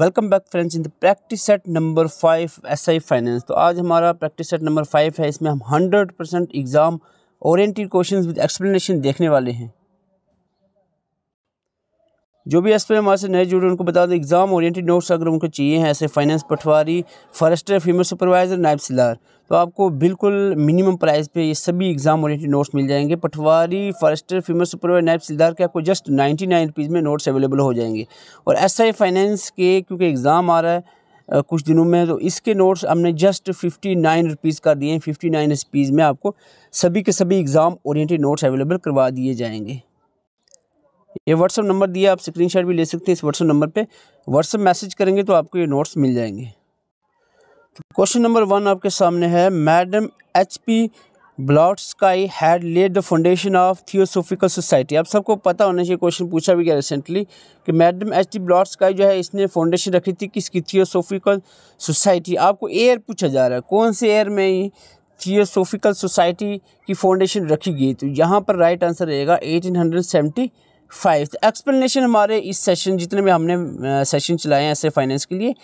welcome back friends in the practice set number five SI finance तो आज हमारा practice set number five है इसमें हम hundred percent exam oriented question with explanation देखने वाले हैं जो भी एसपी हमारे से नए जुड़े उनको बता दें एग्ज़ाम ओरिएंटेड नोट्स अगर उनको चाहिए हैं ऐसे finance patwari forester female supervisor नायब सिलार तो आपको बिल्कुल मिनिमम प्राइस पे ये सभी एग्ज़ाम ओरिएंटेड नोट्स मिल जाएंगे पटवारी फॉरेस्टर फीमेल सुपरवाइजर नायब सिलदार के आपको जस्ट नाइन्टी नाइन रुपीज़ में नोट्स अवेलेबल हो जाएंगे और एस आई फाइनेंस के क्योंकि एग्ज़ाम आ रहा है कुछ दिनों में तो इसके नोट्स हमने जस्ट फिफ्टी नाइन रुपीज़ का दिए हैं फिफ्टी नाइन रुपीज़ में आपको सभी के सभी एग्ज़ाम ओरिएंटेड नोट्स अवेलेबल करवा दिए जाएंगे ये व्हाट्सअप नंबर दिया आप स्क्रीन भी ले सकते हैं इस व्हाट्सअप नंबर पर व्हाट्सअप मैसेज करेंगे तो आपको ये नोट्स मिल जाएंगे तो क्वेश्चन नंबर वन आपके सामने है madam H P Blavatsky had led the foundation of theosophical society आप सबको पता होना चाहिए क्वेश्चन पूछा भी गया रिसेंटली कि मैडम एच टी ब्लॉटस्काई जो है इसने फाउंडेशन रखी थी किसकी थियोसोफिकल सोसाइटी आपको एयर पूछा जा रहा है कौन से एयर में थियोसोफिकल सोसाइटी की फाउंडेशन रखी गई तो यहाँ पर राइट आंसर रहेगा eighteen hundred seventy five explanation तो हमारे इस सेशन जितने में हमने सेशन चलाए हैं ऐसे फाइनेंस के लिए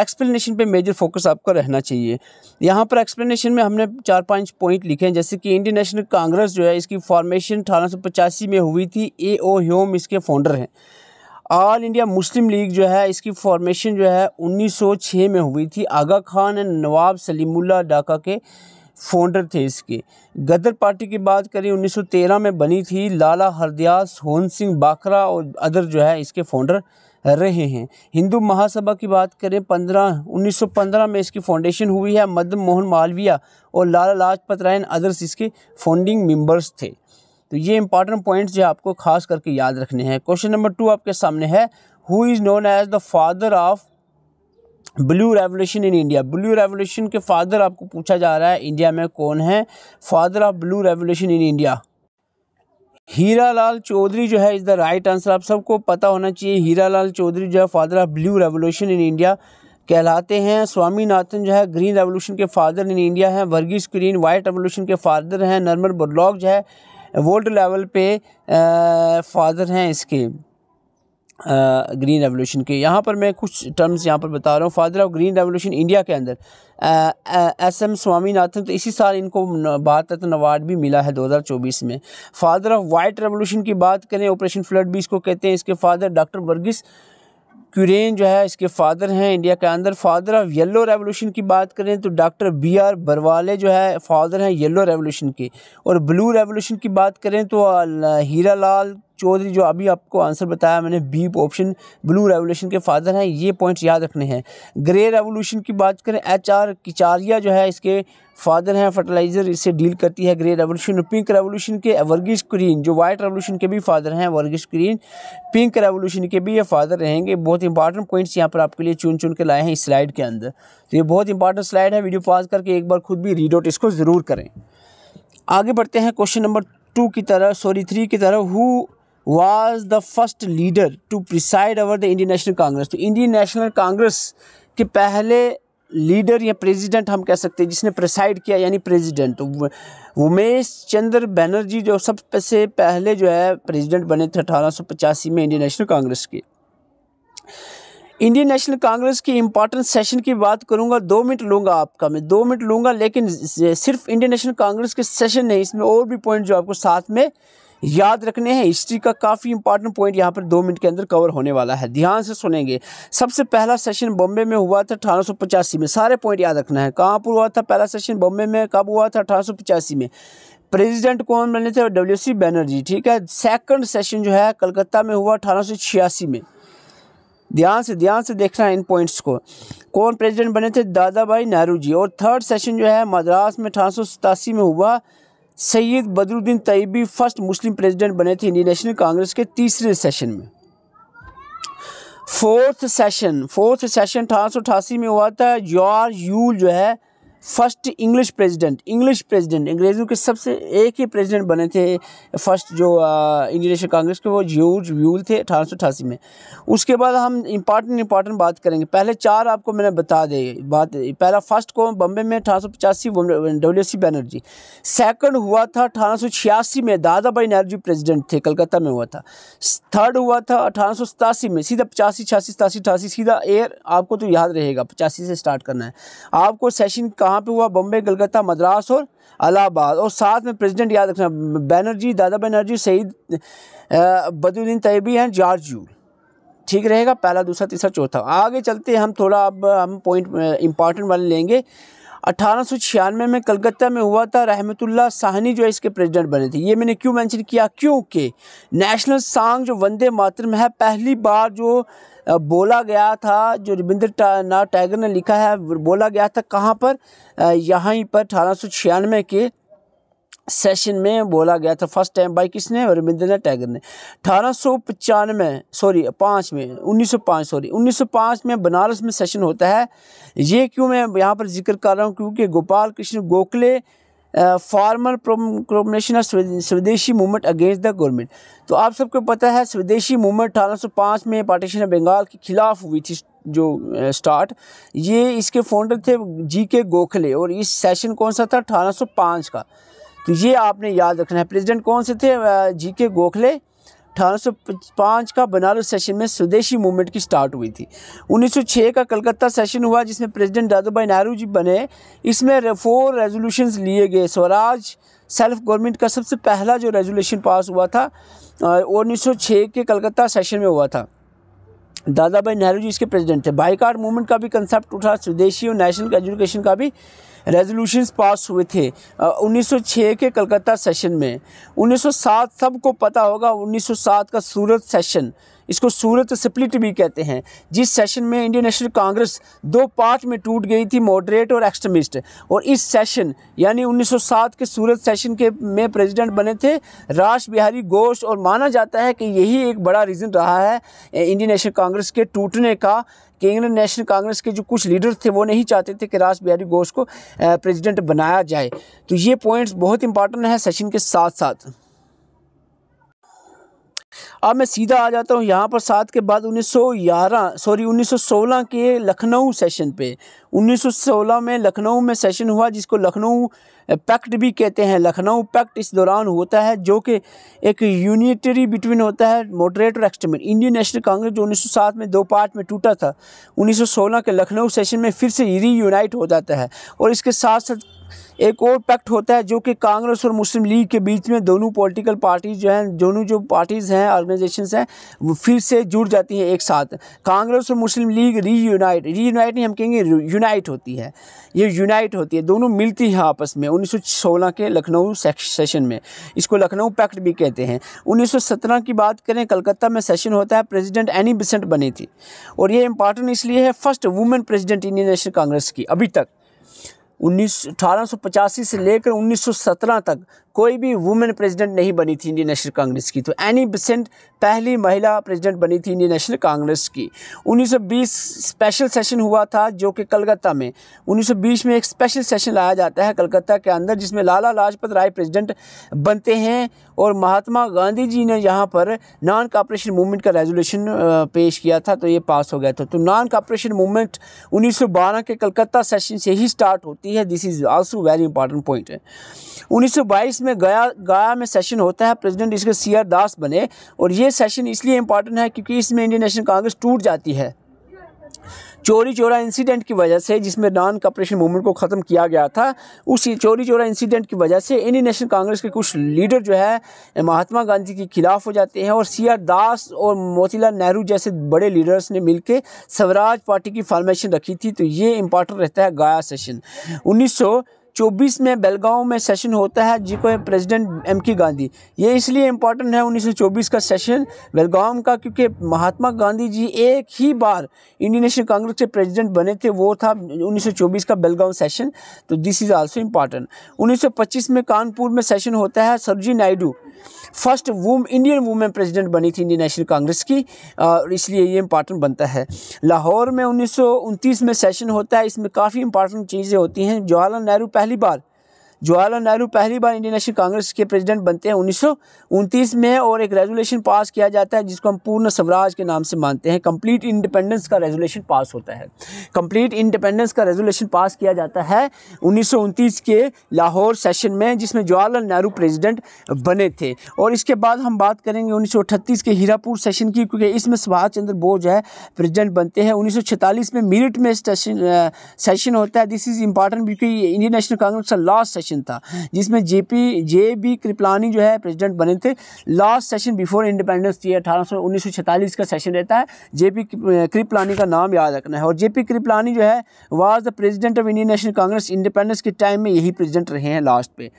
एक्सप्लेनेशन पे मेजर फोकस आपका रहना चाहिए यहाँ पर एक्सप्लेनेशन में हमने चार पांच पॉइंट लिखे हैं जैसे कि इंडियन नेशनल कांग्रेस जो है इसकी फॉर्मेशन अठारह में हुई थी ए ओ ह्योम इसके फाउंडर हैं ऑल इंडिया मुस्लिम लीग जो है इसकी फॉर्मेशन जो है 1906 में हुई थी आगा खान एंड नवाब सलीमुल्ला डाका के फाउंडर थे इसके गदर पार्टी की बात करें 1913 में बनी थी लाला हरदयाल सोहन सिंह बाखरा और अदर जो है इसके फाउंडर रहे हैं हिंदू महासभा की बात करें पंद्रह 1915 में इसकी फाउंडेशन हुई है मदन मोहन मालविया और लाला लाजपत राय अदर्स इसके फाउंडिंग मेंबर्स थे तो ये इंपॉर्टेंट पॉइंट्स जो आपको खास करके याद रखने हैं क्वेश्चन नंबर टू आपके सामने है who is known as the father of blue revolution in India blue revolution के फादर आपको पूछा जा रहा है इंडिया में कौन है father of blue revolution in India Hira Lal Chaudhary जो है इज़ द राइट आंसर आप सबको पता होना चाहिए हीरा लाल चौधरी जो है father of blue revolution in India कहलाते हैं स्वामीनाथन जो है ग्रीन रेवोल्यूशन के फादर इन इंडिया हैं वर्गीज ग्रीन वाइट रेवोल्यूशन के फादर हैं नर्मल बुरलॉग जो है वर्ल्ड लेवल पे फादर हैं इसके ग्रीन रेवोल्यूशन के यहाँ पर मैं कुछ टर्म्स यहाँ पर बता रहा हूँ father of green revolution India के अंदर एस एम स्वामीनाथन तो इसी साल इनको भारत रत्न अवार्ड भी मिला है 2024 में फादर ऑफ वाइट रेवोल्यूशन की बात करें ऑपरेशन फ्लड भी इसको कहते हैं इसके फादर डॉक्टर वर्गिस क्यूरेन जो है इसके फादर हैं इंडिया के अंदर फादर ऑफ येलो रेवोल्यूशन की बात करें तो डॉक्टर बी आर बरवाले जो है फादर हैं येलो रेवोल्यूशन के और ब्लू रेवोल्यूशन की बात करें तो हीरा लाल चौधरी जो अभी आपको आंसर बताया मैंने बी ऑप्शन ब्लू रेवोल्यूशन के फादर हैं ये पॉइंट्स याद रखने हैं ग्रे रेवोल्यूशन की बात करें एच आर किचारिया जो है इसके फादर हैं फर्टिलाइजर इससे डील करती है ग्रे रेवोल्यूशन पिंक रेवोल्यूशन के वर्गीज क्रीन जो वाइट रेवोल्यूशन के भी फादर हैं वर्गीज क्रीन पिंक रेवोल्यूशन के भी ये फादर रहेंगे बहुत इंपॉर्टेंट पॉइंट्स यहाँ पर आपके लिए चुन चुन के लाए हैं इस स्लाइड के अंदर तो ये बहुत इंपॉर्टेंट स्लाइड है वीडियो पॉज करके एक बार खुद भी रीड आउट इसको ज़रूर करें आगे बढ़ते हैं क्वेश्चन नंबर टू की तरह सॉरी थ्री की तरह who was the first leader to preside over the Indian National Congress तो इंडियन नेशनल कांग्रेस के पहले लीडर या प्रेसिडेंट हम कह सकते हैं जिसने प्रिसाइड किया यानी प्रेसिडेंट तो उमेश चंद्र बैनर्जी जो सबसे पहले जो है प्रेसिडेंट बने थे अठारह में इंडियन नेशनल कांग्रेस के इंडियन नेशनल कांग्रेस की इंपॉर्टेंट सेशन की बात करूंगा दो मिनट लूंगा आपका मैं दो मिनट लूंगा लेकिन सिर्फ इंडियन नेशनल कांग्रेस के सेशन नहीं इसमें और भी पॉइंट जो आपको साथ में याद रखने हैं हिस्ट्री का काफ़ी इंपॉर्टेंट पॉइंट यहाँ पर दो मिनट के अंदर कवर होने वाला है ध्यान से सुनेंगे सबसे पहला सेशन बॉम्बे में हुआ था अठारह में सारे पॉइंट याद रखना है कहाँ पर हुआ था पहला सेशन बॉम्बे में कब हुआ था अठारह में प्रेसिडेंट कौन बने थे डब्ल्यू सी बैनर्जी ठीक है सेकंड सेशन जो है कलकत्ता में हुआ अठारह में ध्यान से ध्यान से देखना है इन पॉइंट्स को कौन प्रेसिडेंट बने थे दादा भाई नेहरू जी और थर्ड सेशन जो है मद्रास में अठारह में हुआ Syed Badruddin Tyabji first Muslim president बने थे इंडियन नेशनल कांग्रेस के तीसरे सेशन में फोर्थ सेशन फोर्थ सेशन अठारह में हुआ था जॉर्ज यूल जो है first English president English president अंग्रेज़ों के सबसे एक ही प्रेसिडेंट बने थे फर्स्ट जो इंडियन नेशनल कांग्रेस के वो जूज व्यूल थे अठारह में उसके बाद हम इंपॉर्टेंट इंपॉर्टेंट बात करेंगे पहले चार आपको मैंने बता दे बात पहला फर्स्ट को बम्बे में अठारह सौ पचासी डब्ल्यू सी बैनर्जी सेकेंड हुआ था अठारह में दादा भाई नेहरू जी प्रेजिडेंट थे कलकत्ता में हुआ था थर्ड हुआ था अठारह में सीधा पचासी छियासी सतासी अठासी सीधा एयर आपको तो याद रहेगा पचासी से स्टार्ट करना है आपको सेशन का कहाँ पे हुआ बम्बे कलकत्ता मद्रास और अलाहाबाद और साथ में प्रेसिडेंट याद रखना बैनर्जी दादा Banerjee Syed Badruddin Tyabji and George Yule ठीक रहेगा पहला दूसरा तीसरा चौथा आगे चलते हम थोड़ा अब हम पॉइंट इंपॉर्टेंट वाले लेंगे अठारह में कलकत्ता में हुआ था रहमतुल्ला साहनी जो है इसके प्रेसिडेंट बने थे ये मैंने क्यों मेंशन किया क्योंकि नेशनल सॉन्ग जो वंदे मातरम है पहली बार जो बोला गया था जो रविंद्र नाथ टैगर ने लिखा है बोला गया था कहाँ पर यहाँ पर अठारह के सेशन में बोला गया था फर्स्ट टाइम बाई किसने रविंद्रनाथ टैगर ने अठारह सौ पचानवे सॉरी पाँच में उन्नीस सौ पाँच सॉरी उन्नीस सौ पाँच में बनारस में सेशन होता है ये क्यों मैं यहाँ पर जिक्र कर रहा हूँ क्योंकि Gopal Krishna Gokhale former of swadeshi movement against the government तो आप सबको पता है स्वदेशी मूवमेंट पाँच में पार्टीशन ऑफ बंगाल के खिलाफ हुई थी जो स्टार्ट ये इसके फाउंडर थे जी के गोखले और इस सेशन कौन सा था 1805 का तो ये आपने याद रखना है प्रेसिडेंट कौन से थे जी के गोखले 1805 का बनारस सेशन में स्वदेशी मूवमेंट की स्टार्ट हुई थी 1906 का कलकत्ता सेशन हुआ जिसमें प्रेसिडेंट दादा भाई नेहरू जी बने इसमें फोर रेजोल्यूशन लिए गए स्वराज सेल्फ गवर्नमेंट का सबसे पहला जो रेजोल्यूशन पास हुआ था उन्नीस के कलकत्ता सेशन में हुआ था दादा भाई नेहरू जी इसके प्रेसिडेंट थे बाईकार मूवमेंट का भी कंसेप्ट उठा स्वदेशी और नेशनल एजुकेशन का भी रेजोल्यूशंस पास हुए थे उन्नीस के कलकत्ता सेशन में 1907 सबको पता होगा 1907 का सूरत सेशन इसको सूरत स्प्लिट भी कहते हैं जिस सेशन में इंडियन नेशनल कांग्रेस दो पार्ट में टूट गई थी मॉडरेट और एक्सट्रीमिस्ट और इस सेशन यानी 1907 के सूरत सेशन के में प्रेसिडेंट बने थे राज बिहारी घोष और माना जाता है कि यही एक बड़ा रीज़न रहा है इंडियन नेशनल कांग्रेस के टूटने का कि इंग्लैंड नेशनल कांग्रेस के जो कुछ लीडर थे वो नहीं चाहते थे कि राज बिहारी घोष को प्रेसिडेंट बनाया जाए तो ये पॉइंट्स बहुत इंपॉर्टेंट है सचिन के साथ साथ अब मैं सीधा आ जाता हूँ यहाँ पर सात के बाद 1911 सॉरी 1916 के लखनऊ सेशन पे 1916 में लखनऊ में सेशन हुआ जिसको लखनऊ पैक्ट भी कहते हैं लखनऊ पैक्ट इस दौरान होता है जो कि एक यूनिटरी बिटवीन होता है मॉडरेट और एक्सट्रीमेट इंडियन नेशनल कांग्रेस जो 1907 में दो पार्ट में टूटा था 1916 के लखनऊ सेशन में फिर से री यूनाइट हो जाता है और इसके साथ साथ एक और पैक्ट होता है जो कि कांग्रेस और मुस्लिम लीग के बीच में दोनों पॉलिटिकल पार्टीज जो हैं दोनों जो पार्टीज़ हैं ऑर्गेनाइजेशन हैं वो फिर से जुड़ जाती हैं एक साथ कांग्रेस और Muslim League reunite reunite नहीं हम कहेंगे यूनाइट होती है ये यूनाइट होती है दोनों मिलती हैं आपस में उन्नीस के लखनऊ सेशन में इसको लखनऊ पैक्ट भी कहते हैं उन्नीस की बात करें कलकत्ता में सेशन होता है प्रेजिडेंट एनी बिसेंट बनी थी और ये इंपॉर्टेंट इसलिए है first women president Indian National Congress की अभी तक उन्नीस अठारह सौ पचासी से लेकर उन्नीस सौ सत्रह तक कोई भी वुमेन प्रेसिडेंट नहीं बनी थी इंडियन नेशनल कांग्रेस की तो एनी बसेंट पहली महिला प्रेसिडेंट बनी थी इंडियन नेशनल कांग्रेस की 1920 स्पेशल सेशन हुआ था जो कि कलकत्ता में 1920 में एक स्पेशल सेशन लाया जाता है कलकत्ता के अंदर जिसमें लाला लाजपत राय प्रेसिडेंट बनते हैं और महात्मा गांधी जी ने यहाँ पर नॉन कापरेशन मूवमेंट का रेजोल्यूशन पेश किया था तो ये पास हो गया था तो नॉन कापरेशन मूवमेंट उन्नीस के कलकत्ता सेशन से ही स्टार्ट होती है this is also very important point उन्नीस 1922 में में गया गया में सेशन होता है प्रेसिडेंट इसके सी आर दास बने और ये सेशन इसलिए इम्पॉर्टेंट है क्योंकि इसमें इंडियन नेशनल कांग्रेस टूट जाती है चोरी चोरा इंसिडेंट की वजह से जिसमें नॉन कॉपरेशन मूवमेंट को ख़त्म किया गया था उस चोरी चोरा इंसिडेंट की वजह से इंडियन नेशनल कांग्रेस के कुछ लीडर जो है महात्मा गांधी के खिलाफ हो जाते हैं और सी आर दास और मोतीलाल नेहरू जैसे बड़े लीडर्स ने मिलकर स्वराज पार्टी की फॉर्मेशन रखी थी तो ये इंपॉर्टेंट रहता है गाया सेशन उन्नीस चौबीस में बेलगांव में सेशन होता है जिसको प्रेसिडेंट एम के गांधी ये इसलिए इम्पोर्टेंट है 1924 का सेशन बेलगांव का क्योंकि महात्मा गांधी जी एक ही बार इंडियन नेशनल कांग्रेस के प्रेसिडेंट बने थे वो था 1924 का बेलगांव सेशन तो दिस इज़ आल्सो इम्पॉर्टेंट 1925 में कानपुर में सेशन होता है Sarojini Naidu first woman Indian women president बनी थी इंडियन नेशनल कांग्रेस की और इसलिए ये इंपॉर्टेंट बनता है लाहौर में उन्नीस में सेशन होता है इसमें काफ़ी इंपॉर्टेंट चीज़ें होती हैं जवाहरलाल नेहरू पहले पहली बार जवाहरलाल नेहरू पहली बार इंडियन नेशनल कांग्रेस के प्रेसिडेंट बनते हैं उन्नीस में और एक रेजोलेशन पास किया जाता है जिसको हम पूर्ण स्वराज के नाम से मानते हैं कंप्लीट इंडिपेंडेंस का रेजुलेशन पास होता है कंप्लीट इंडिपेंडेंस का रेजोलेशन पास किया जाता है उन्नीस के लाहौर सेशन में जिसमें जवाहरलाल नेहरू प्रेजिडेंट बने थे और इसके बाद हम बात करेंगे उन्नीस के हीरापुर सेशन की क्योंकि इसमें सुभाष चंद्र बोस जो है प्रेजिडेंट बनते हैं उन्नीस में मीरठ में सेशन होता है दिस इज़ इंपॉर्टेंट क्योंकि इंडियन नेशनल कांग्रेस का लास्ट सेशन सेशन था जिसमें J P J B Kripalani जो है प्रेसिडेंट बने थे लास्ट सेशन बिफोर इंडिपेंडेंस थी अठारह सौ उन्नीस सौ छतालीस का सेशन रहता है जे पी कृपलानी का नाम याद रखना है और जे पी कृपलानी जो है was the president of Indian National Congress independence के टाइम में यही प्रेजिडेंट रहे हैं लास्ट पे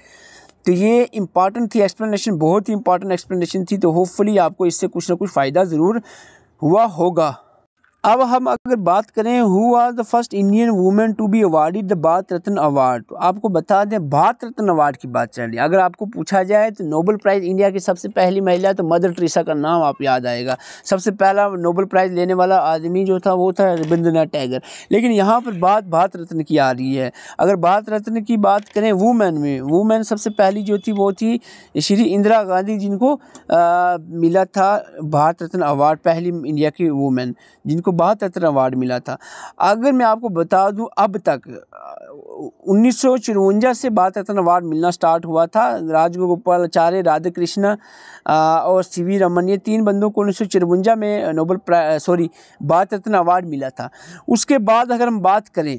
तो ये इंपॉर्टेंट थी एक्सप्लेनेशन बहुत ही इंपॉर्टेंट एक्सप्लेनेशन थी तो होपफुली आपको इससे कुछ ना कुछ फ़ायदा ज़रूर हुआ होगा अब हम अगर बात करें who are the first Indian women to be awarded the Bharat Ratna award तो आपको बता दें भारत रत्न अवार्ड की बात चल रही है अगर आपको पूछा जाए तो नोबल प्राइज़ इंडिया की सबसे पहली महिला तो मदर ट्रीसा का नाम आप याद आएगा सबसे पहला नोबल प्राइज़ लेने वाला आदमी जो था वो था रविंद्रनाथ टैगर लेकिन यहाँ पर बात भारत रत्न की आ रही है अगर भारत रत्न की बात करें वुमेन में वुमेन सबसे पहली जो थी वो थी श्री इंदिरा गांधी जिनको आ, मिला था भारत रत्न अवार्ड पहली इंडिया की वुमेन जिनको को बहत्तर अवार्ड मिला था अगर मैं आपको बता दूं अब तक उन्नीस से बहत्तर अवार्ड मिलना स्टार्ट हुआ था राजगोपालाचार्य राधा कृष्णा और सी वी रमन ये तीन बंदों को उन्नीस में नोबल सॉरी बहत्तर अवार्ड मिला था उसके बाद अगर हम बात करें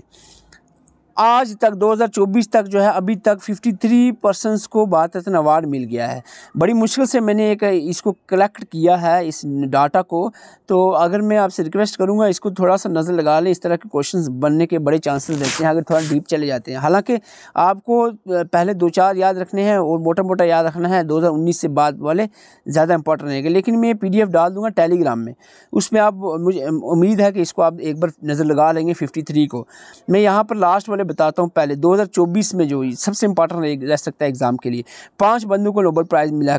आज तक 2024 तक जो है अभी तक 53 पर्सनस को भारत रत्न अवार्ड मिल गया है बड़ी मुश्किल से मैंने एक इसको कलेक्ट किया है इस डाटा को तो अगर मैं आपसे रिक्वेस्ट करूंगा इसको थोड़ा सा नज़र लगा लें इस तरह के क्वेश्चंस बनने के बड़े चांसेस रहते हैं अगर थोड़ा डीप चले जाते हैं हालांकि आपको पहले दो चार याद रखने हैं और मोटा मोटा याद रखना है दो से बाद वाले ज़्यादा इंपॉर्टेंट रहेंगे लेकिन मैं पी डाल दूँगा टेलीग्राम में उसमें आप मुझे उम्मीद है कि इसको आप एक बार नज़र लगा लेंगे फिफ्टी को मैं यहाँ पर लास्ट वाले पहले बताता हूँ पहले 2024 में जो सबसे इंपॉर्टेंट रह सकता है एग्ज़ाम के लिए पाँच बंदों को नोबल प्राइज़ मिला है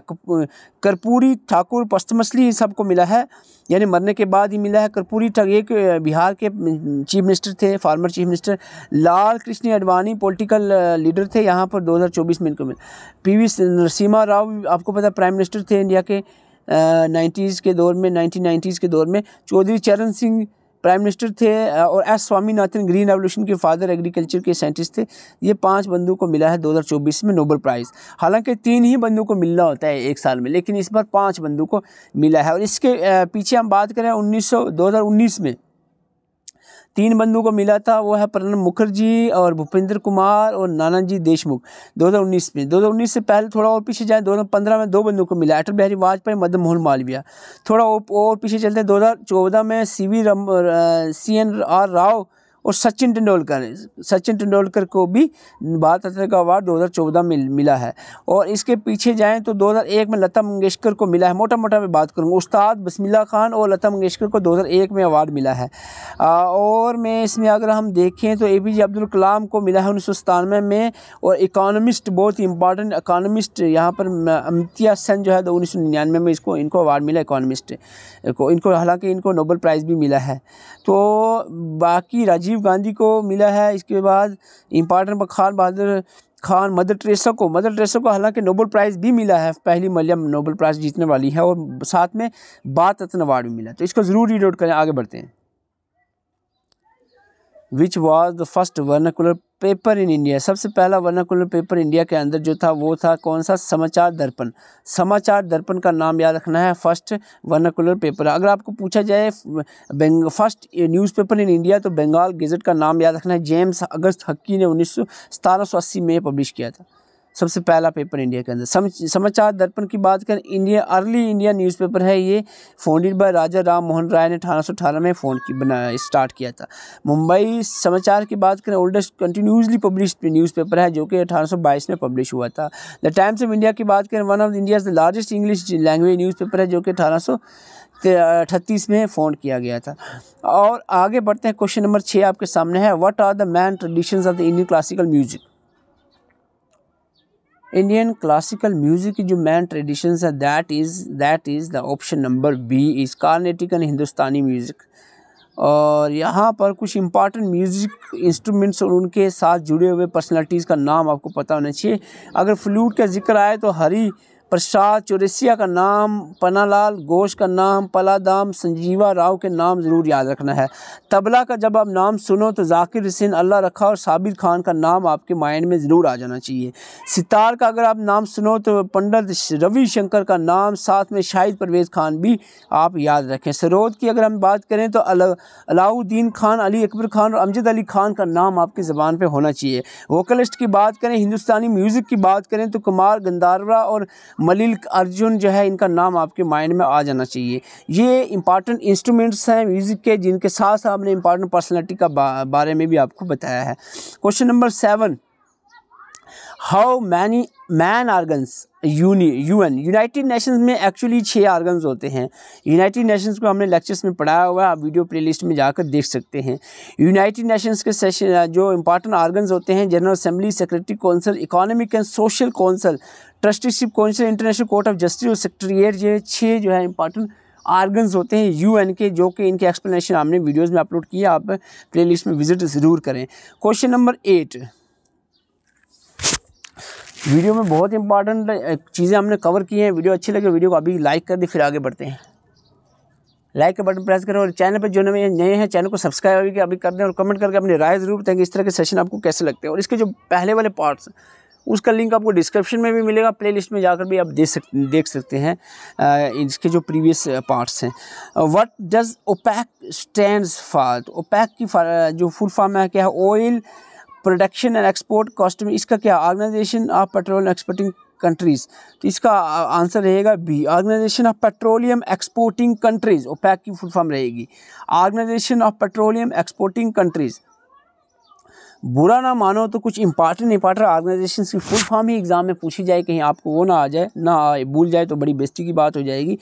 कर्पूरी ठाकुर पस्तमसली सबको मिला है यानी मरने के बाद ही मिला है कर्पूरी एक बिहार के चीफ मिनिस्टर थे former chief minister Lal Krishna Advani political leader थे यहाँ पर 2024 में इनको मिला पी वी नरसिम्हा राव आपको पता प्राइम मिनिस्टर थे इंडिया के नाइन्टीज़ के दौर में नाइनटीन के दौर में चौधरी चरण सिंह प्राइम मिनिस्टर थे और एस स्वामीनाथन ग्रीन रेवोल्यूशन के फादर एग्रीकल्चर के साइंटिस्ट थे ये पांच बंदों को मिला है 2024 में नोबल प्राइज़ हालांकि तीन ही बंदों को मिलना होता है एक साल में लेकिन इस बार पाँच बंदों को मिला है और इसके पीछे हम बात करें उन्नीस सौ में तीन बंदों को मिला था वो है प्रणब मुखर्जी और भूपेंद्र कुमार और नानाजी देशमुख 2019 में 2019 से पहले थोड़ा और पीछे जाएँ 2015 में दो बंदों को मिला अटल बिहारी वाजपेयी मदन मोहन मालवीय थोड़ा और पीछे चलते हैं दो में C V Raman C N R Rao और सचिन तेंदुलकर सचिन तेंदुलकर को भी भारत रत्न का अवार्ड 2014 में मिला है और इसके पीछे जाएँ तो 2001 में लता मंगेशकर को मिला है मोटा मोटा मैं बात करूँगा उस्ताद बसमिल्ला खान और लता मंगेशकर को 2001 में अवार्ड मिला है आ, और मैं इसमें अगर हम देखें तो ए पी जे अब्दुल कलाम को मिला है उन्नीस में और इकानमिस्ट बहुत ही इंपॉर्टेंट इकानमिस्ट यहाँ पर अमितिया सेन जो है तो उन्नीस में इसको इनको अवार्ड मिला इकानमिस्ट को इनको हालाँकि इनको नोबल प्राइज़ भी मिला है तो बाकी राजीव राजीव गांधी को मिला है इसके बाद important Khan Bahadur Khan Mother Teresa को मदर ट्रेसा को हालांकि नोबल प्राइज़ भी मिला है पहली मलयम नोबल प्राइज़ जीतने वाली है और साथ में बात रत्न अवार्ड भी मिला तो इसको ज़रूर रीड आउट करें आगे बढ़ते हैं which was the first vernacular paper in India सबसे पहला वर्नाकुलर पेपर इंडिया के अंदर जो था वो था कौन सा समाचार दर्पण समाचार दर्पण का नाम याद रखना है फर्स्ट वर्नाकुलर पेपर अगर आपको पूछा जाए फर्स्ट न्यूज़पेपर इन इंडिया तो बंगाल गेजट का नाम याद रखना है जेम्स अगस्त हक्की ने उन्नीस में पब्लिश किया था सबसे पहला पेपर इंडिया के अंदर समाचार दर्पण की बात करें इंडिया अर्ली इंडिया न्यूज़पेपर है ये फाउंडेड बाय राजा राम मोहन राय ने अठारह में फोन की बना स्टार्ट किया था मुंबई समाचार की बात करें ओल्डेस्ट कंटिन्यूसली पब्लिश न्यूज़पेपर है जो कि अठारह में पब्लिश हुआ था द टाइम्स ऑफ इंडिया की बात करें one of India the largest English language newspaper है जो कि अठारह अठतीस में फोन किया गया था और आगे बढ़ते हैं क्वेश्चन नंबर छः आपके सामने है what are the main traditions of the Indian classical music Indian classical music की जो मेन ट्रेडिशन है that is that is the option number B is Carnatic Hindustani music और यहाँ पर कुछ इंपॉर्टेंट म्यूज़िक इंस्ट्रूमेंट्स और उनके साथ जुड़े हुए पर्सनालिटीज़ का नाम आपको पता होना चाहिए अगर फ्लूट का जिक्र आए तो हरी प्रसाद चौरसिया का नाम लाल घोष का नाम पलादाम संजीवा राव के नाम ज़रूर याद रखना है तबला का जब आप नाम सुनो तो जाकिर हुसैन अल्लाह रखा और साबिर खान का नाम आपके माइंड में ज़रूर आ जाना चाहिए सितार का अगर आप नाम सुनो तो पंडित रविशंकर का नाम साथ में शाहिद परवेज़ खान भी आप याद रखें सरोद की अगर हम बात करें तो अलाउद्दीन खान अली अकबर खान और अमजद अली खान का नाम आपकी ज़बान पर होना चाहिए वोकलिस्ट की बात करें हिंदुस्तानी म्यूज़िक की बात करें तो कुमार गंदारवा और मलिल अर्जुन जो है इनका नाम आपके माइंड में आ जाना चाहिए ये इंपॉर्टेंट इंस्ट्रूमेंट्स हैं म्यूज़िक के जिनके साथ साथ आपने इंपॉर्टेंट पर्सनैलिटी का बा, बारे में भी आपको बताया है question number seven how many main organs uni N United Nation में एक्चुअली छः आर्गन्स होते हैं यूनाइटेड नेशंस को हमने लेक्चर्स में पढ़ाया हुआ है आप वीडियो प्लेलिस्ट में जाकर देख सकते हैं यूनाइटेड नेशंस के सेशन जो इंपॉर्टेंट आर्गन्स होते हैं general assembly secretary council economic and social council trusteeship council international court of justice और सेक्रेटरीट ये छः जो है इंपॉर्टेंट आर्गन्स होते हैं एन के जो कि इनके एक्सप्लेनेशन हमने वीडियोज़ में अपलोड किया आप लिस्ट में विजिट ज़रूर करें क्वेश्चन नंबर एट वीडियो में बहुत इंपॉर्टेंट चीज़ें हमने कवर की हैं वीडियो अच्छी लगे वीडियो को अभी लाइक कर दें फिर आगे बढ़ते हैं लाइक का बटन प्रेस करें और चैनल पर जो नए नए हैं चैनल को सब्सक्राइब अभी कर दें और कमेंट करके अपनी राय ज़रूर बताएंगे इस तरह के सेशन आपको कैसे लगते हैं और इसके जो पहले वाले पार्ट्स उसका लिंक आपको डिस्क्रिप्शन में भी मिलेगा प्लेलिस्ट में जाकर भी आप देख सकते देख सकते हैं इसके जो प्रीवियस पार्ट्स हैं what does OPEC stands for OPEC की जो फुल फॉर्म है क्या है oil production and export custom इसका क्या organisation of petroleum exporting countries तो इसका आंसर रहेगा B organisation of petroleum exporting countries OPEC की फुल फॉर्म रहेगी organisation of petroleum exporting countries बुरा ना मानो तो कुछ इंपॉर्टेंट इंपॉर्टेंट ऑर्गेनाइजेशन की फुल फॉर्म ही एग्ज़ाम में पूछी जाए कहीं आपको वो ना आ जाए ना आए भूल जाए तो बड़ी बेस्टी की बात हो जाएगी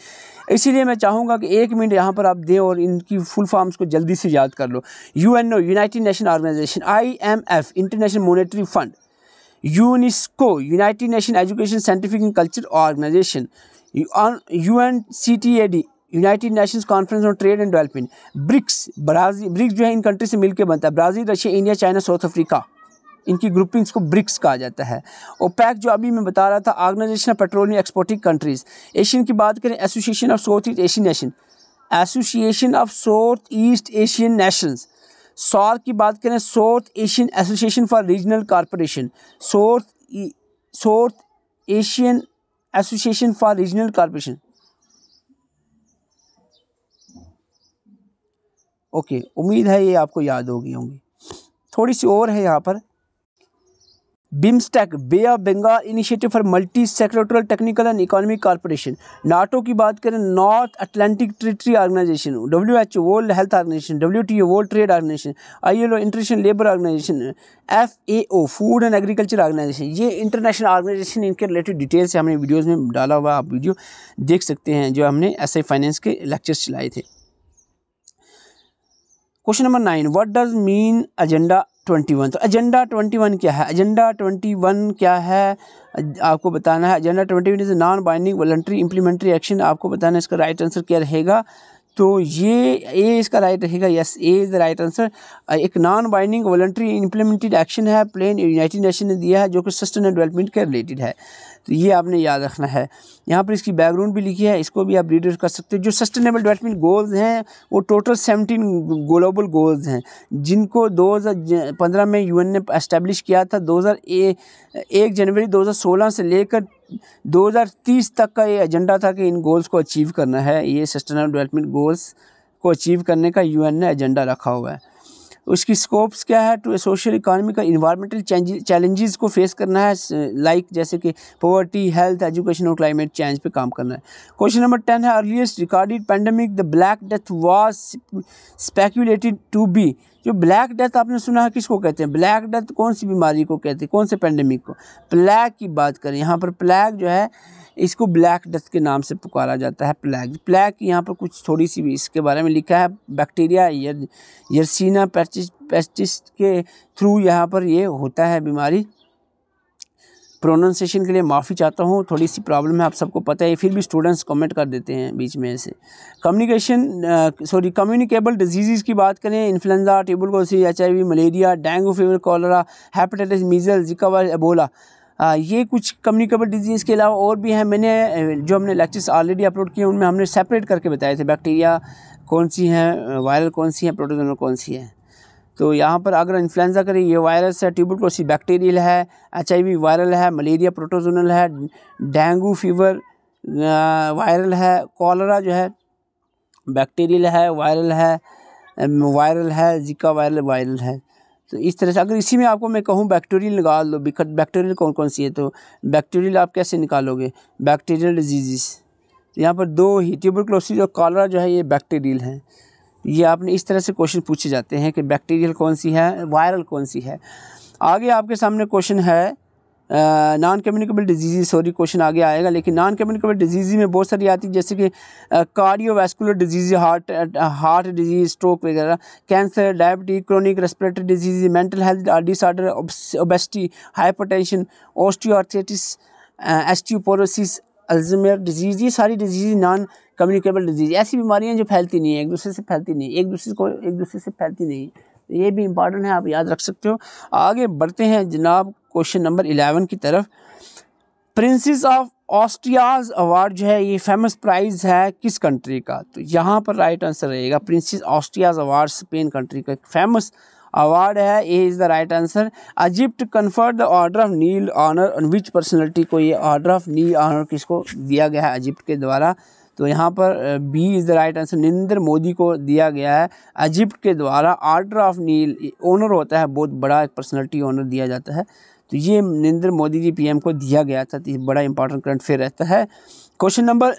इसीलिए मैं चाहूँगा कि एक मिनट यहाँ पर आप दें और इनकी फुल फॉर्म्स को जल्दी से याद कर लो U N O United Nation organisation I M F international monetary fund UNESCO United Nation education scientific and culture organisation U N C T A D United Nations conference on trade and development BRICS Brazil BRICS जो है इन country से मिलकर बनता है Brazil Russia India China South Africa इनकी groupings को BRICS कहा जाता है ओपैक जो अभी मैं बता रहा था organisation of petroleum exporting countries ASEAN की बात करें association of South East Asian nation association of South East Asian nations SAARC की बात करें South Asian association for regional corporation South South Asian association for regional corporation okay उम्मीद है ये आपको याद हो गई होंगी थोड़ी सी और है यहाँ पर BIMSTEC bay of Bengal initiative for multi sectoral technical and economic corporation NATO की बात करें North Atlantic treaty organisation W H O world health organisation W T O world trade organisation I L O international labour organisation F A O food and agriculture organisation ये international organisation इनके related detail से हमने videos में डाला हुआ आप video देख सकते हैं जो हमने एस आई फाइनेंस के लेक्चर्स चलाए थे question number nine what does mean agenda twenty one तो एजेंडा ट्वेंटी वन क्या है एजेंडा ट्वेंटी वन क्या है आपको बताना है agenda twenty one is non binding voluntary implementary action आपको बताना है इसका राइट आंसर क्या रहेगा तो ये ए इसका राइट रहेगा yes A is the right answer एक non binding voluntary implemented action है प्लेन यूनाइटेड नेशन ने दिया है जो कि सस्टेन डेवलपमेंट के रिलेटेड है तो ये आपने याद रखना है यहाँ पर इसकी बैकग्राउंड भी लिखी है इसको भी आप रीडर कर सकते हैं जो सस्टेनेबल डेवलपमेंट गोल्स हैं वो टोटल सेवनटीन ग्लोबल गोल्स हैं जिनको दो हज़ार पंद्रह में यूएन ने इस्टेब्लिश किया था दो हज़ार एक जनवरी दो हज़ार सोलह से लेकर 2030 तक का ये एजेंडा था कि इन गोल्स को अचीव करना है ये सस्टेनेबल डेवलपमेंट गोल्स को अचीव करने का यूएन ने एजेंडा रखा हुआ है उसकी स्कोप्स क्या है टू सोशल इकानमी का इन्वायरमेंटल चैलेंजेस को फेस करना है लाइक like जैसे कि पॉवर्टी हेल्थ एजुकेशन और क्लाइमेट चेंज पे काम करना है क्वेश्चन नंबर टेन है earliest recorded pandemic the black death was speculated to be जो ब्लैक डेथ आपने सुना है किसको कहते हैं ब्लैक डेथ कौन सी बीमारी को कहते हैं कौन से पेंडेमिक को प्लैग की बात करें यहाँ पर प्लैग जो है इसको ब्लैक डेथ के नाम से पुकारा जाता है प्लैग प्लैग यहाँ पर कुछ थोड़ी सी भी इसके बारे में लिखा है bacteria yer Yersinia pestis pestis के थ्रू यहाँ पर ये होता है बीमारी प्रोनाउंसिएशन के लिए माफ़ी चाहता हूँ थोड़ी सी प्रॉब्लम है आप सबको पता है फिर भी स्टूडेंट्स कमेंट कर देते हैं बीच में ऐसे कम्युनिकेशन सॉरी कम्युनिकेबल डिजीज़ की बात करें influenza tuberculosis H I V malaria dengue fever cholera hepatitis measles Zika virus Ebola आ, ये कुछ कम्युनिकेबल डिजीज़ के अलावा और भी हैं मैंने जो हमने लेक्चर्स ऑलरेडी अपलोड किए उनमें हमने सेपरेट करके बताए थे बैक्टीरिया कौन सी हैं वायरल कौन सी है प्रोटोजोनल कौन सी है तो यहाँ पर अगर इन्फ्लुएंजा करें ये वायरस है ट्यूबरकुलोसिस बैक्टीरियल है एच वायरल है मलेरिया प्रोटोजोनल है डेंगू फीवर वायरल है कॉलरा जो है बैक्टीरियल है वायरल है वायरल है जिका वायरल वायरल है तो इस तरह से अगर इसी में आपको मैं कहूँ बैक्टीरियल निकाल लो बैक्टीरियल कौन कौन सी है तो बैक्टीरियल आप कैसे निकालोगे बैक्टीरियल डिजीज़ यहाँ पर दो ही ट्यूबरक्लोसिस और कॉलरा जो है ये बैक्टीरियल हैं ये आपने इस तरह से क्वेश्चन पूछे जाते हैं कि बैक्टीरियल कौन सी है वायरल कौन सी है आगे आपके सामने क्वेश्चन है non communicable disease sorry question आगे आएगा लेकिन नॉन कम्युनिकेबल डिजीज़ में बहुत सारी आती है जैसे कि cardiovascular disease heart heart disease stroke वगैरह cancer diabetes chronic respiratory disease mental health disorder obesity hypertension osteoarthritis osteoporosis Alzheimer disease ये सारी डिजीज़ नॉन कम्युनिकेबल डिजीज़ ऐसी बीमारियाँ जो फैलती नहीं है एक दूसरे से फैलती नहीं एक दूसरे को एक दूसरे से फैलती नहीं ये भी इम्पॉर्टेंट है आप याद रख सकते हो आगे बढ़ते हैं जनाब क्वेश्चन नंबर इलेवन की तरफ प्रिंसेस ऑफ ऑस्ट्रियाज अवार्ड जो है ये फेमस प्राइज़ है किस कंट्री का तो यहाँ पर राइट आंसर रहेगा princess Austria's award Spain country का फेमस अवार्ड है A is the right answer Egypt conferred the order of Nile honour on which personality को ये ऑर्डर ऑफ नील ऑनर किसको दिया गया है अजिप्ट के द्वारा तो यहाँ पर B is the right answer Narendra Modi को दिया गया है अजिप्ट के द्वारा ऑर्डर ऑफ नील ऑनर होता है बहुत बड़ा एक पर्सनैलिटी ऑनर दिया जाता है तो ये नरेंद्र मोदी जी पीएम को दिया गया था तो ये बड़ा इंपॉर्टेंट करंट अफेयर रहता है क्वेश्चन नंबर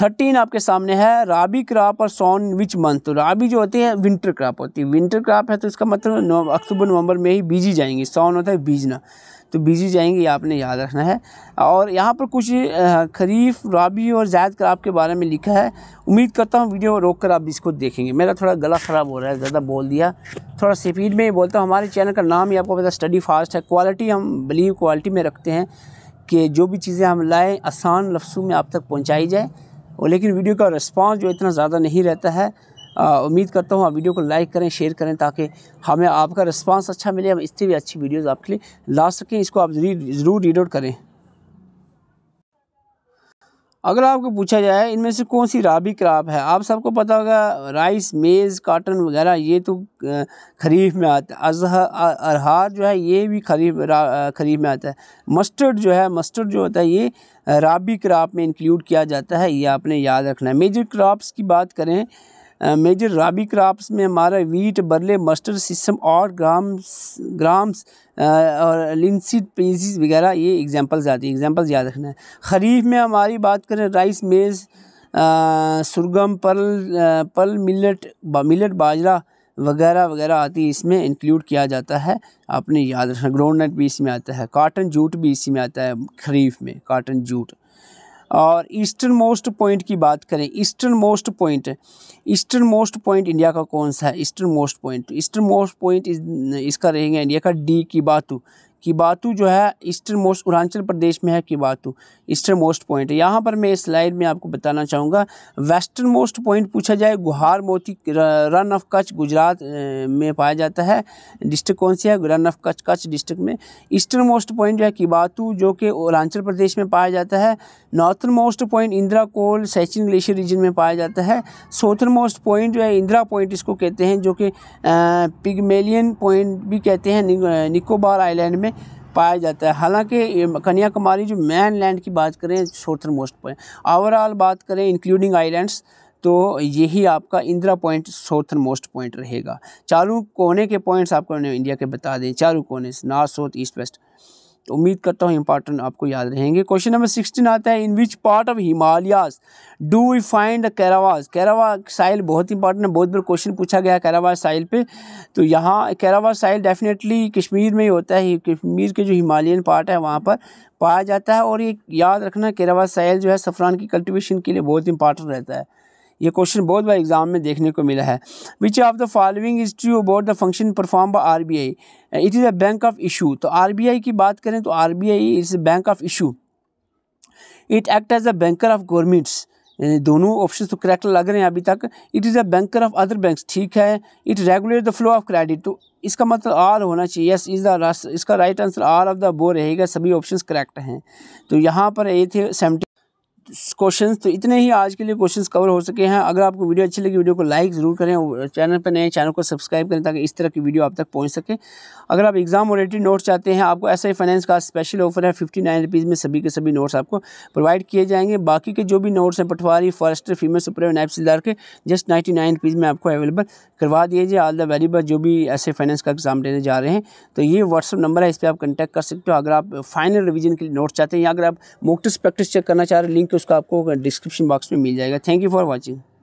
थर्टीन आपके सामने है राबी क्रॉप और सॉन विच मंथ तो राबी जो होती है विंटर क्रॉप होती है विंटर क्रॉप है तो इसका मतलब अक्टूबर नवंबर में ही बीजी जाएंगी सॉन होता है बीजना तो बीजी जाएंगे ये आपने याद रखना है और यहाँ पर कुछ खरीफ राबी और जायद क्रॉप के बारे में लिखा है उम्मीद करता हूँ वीडियो रोक कर आप इसको देखेंगे मेरा थोड़ा गला ख़राब हो रहा है ज़्यादा बोल दिया थोड़ा स्पीड में ही बोलता हूँ हमारे चैनल का नाम ही आपको पता स्टडी फास्ट है क्वालिटी हम बिलीव क्वालिटी में रखते हैं कि जो भी चीज़ें हम लाएँ आसान लफ्सों में आप तक पहुँचाई जाए और लेकिन वीडियो का रिस्पांस जो इतना ज़्यादा नहीं रहता है उम्मीद करता हूँ आप वीडियो को लाइक करें शेयर करें ताकि हमें आपका रिस्पांस अच्छा मिले हम इससे भी अच्छी वीडियोज़ आपके लिए ला सकें इसको आप ज़रूर ज़रूर रीड आउट करें अगर आपको पूछा जाए इनमें से कौन सी राबी क्राप है आप सबको पता होगा राइस मेज़ काटन वगैरह ये तो खरीफ में आता है अरहार जो है ये भी खरीफ खरीफ में आता है मस्टर्ड जो है मस्टर्ड जो होता है ये राबी क्राप में इंक्लूड किया जाता है ये आपने याद रखना है मेजर क्रॉप्स की बात करें मेजर राबी क्राप्स में हमारा वीट बरले मस्टर्ड सिस्टम और ग्राम्स ग्राम्स और लिंसिड पेंसीज वगैरह ये एग्जांपल्स आती है एग्जांपल्स याद रखना है खरीफ में हमारी बात करें राइस मेज़ सुरगम पल पल मिलट मिलट बाजरा वगैरह वगैरह आती है इसमें इंक्लूड किया जाता है आपने याद रखना ग्राउंड नट भी इसमें आता है काटन जूट भी इसी में आता है खरीफ में काटन जूट और ईस्टर्न मोस्ट पॉइंट की बात करें eastern most point eastern most point India का कौन सा है eastern most point eastern most point इसका रहेगा इंडिया का डी की बात किबातू जो है ईस्टर्न मोस्ट अरुणाचल प्रदेश में है किबातू ईस्टर्न मोस्ट पॉइंट यहाँ पर मैं इस स्लाइड में आपको बताना चाहूँगा वेस्टर्न मोस्ट पॉइंट पूछा जाए गुहार मोती रन ऑफ कच्छ गुजरात में पाया जाता है डिस्ट्रिक्ट कौन सी है रन ऑफ कच्छ कच्छ डिस्ट्रिक्ट में ईस्टर्न मोस्ट पॉइंट जो है किबातू जो कि अरुणाचल प्रदेश में पाया जाता है northern most point Indira Col Siachen glacier region में पाया जाता है साउथर्न मोस्ट पॉइंट जो है इंदिरा पॉइंट इसको कहते हैं जो कि पिगमेलियन पॉइंट भी कहते हैं निकोबार आइलैंड में पाया जाता है हालांकि कन्याकुमारी जो मैन लैंड की बात करें शॉर्थर मोस्ट पॉइंट ओवरऑल बात करें इंक्लूडिंग आइलैंड्स तो यही आपका Indira point southern most point रहेगा चारों कोने के पॉइंट्स आपको इंडिया के बता दें चारों कोने नॉर्थ साउथ ईस्ट वेस्ट तो उम्मीद करता हूँ इंपॉर्टेंट आपको याद रहेंगे क्वेश्चन नंबर सिक्सटीन आता है in which part of Himalayas do we find the karewas karewa soil बहुत इंपॉर्टेंट है बहुत बार क्वेश्चन पूछा गया कैरावास साइल पे तो यहाँ कैरावास साइल डेफिनेटली कश्मीर में ही होता है कश्मीर के जो हिमालयन पार्ट है वहाँ पर पाया जाता है और ये याद रखना कैरावास साइल जो है सफ़रान की कल्टिवेशन के लिए बहुत इंपॉर्टेंट रहता है ये क्वेश्चन बहुत बार एग्जाम में देखने को मिला है which of the following is true about the function perform by R B I it is a bank of issue तो आर बी आई की बात करें तो R B I is a bank of issue it act as a banker of governments यानी दोनों option तो correct लग रहे हैं अभी तक it is a banker of other bank ठीक है it regulate the flow of credit तो इसका मतलब आर होना चाहिए यस इज़ द इसका right answer all of the above रहेगा सभी ऑप्शन करेक्ट हैं तो यहाँ पर ये थे सेवेंटी क्वेश्चन तो इतने ही आज के लिए क्वेश्चन कवर हो सके हैं अगर आपको वीडियो अच्छी लगी वीडियो को लाइक ज़रूर करें चैनल पर नए चैनल को सब्सक्राइब करें ताकि इस तरह की वीडियो आप तक पहुंच सके अगर आप एग्जाम रिलेटेड नोट्स चाहते हैं आपको एस आई फाइनेंस का स्पेशल ऑफर है फिफ्टी नाइन रुपीज़ में सभी के सभी नोट्स आपको प्रोवाइड किए जाएंगे बाकी के जो भी नोट्स हैं पटवारी फॉरेस्टर फीमेल सुपर नाइपसिलदार के जस्ट नाइन्टी नाइन रुपीज़ में आपको अवेलेबल करवा दिए जाए द वेरी बेस्ट जो भी एस आई फाइनेंस का एग्जाम देने जा रहे हैं तो ये व्हाट्सअप नंबर है इस पर आप कंटैक्ट कर सकते हो अगर आप फाइनल रिविजन के लिए नोट्स चाहते हैं या अगर आप मोक्टस प्रैक्टिस चेक करना चाह रहे हैं लिंक उसका आपको डिस्क्रिप्शन बॉक्स में मिल जाएगा थैंक यू फॉर वॉचिंग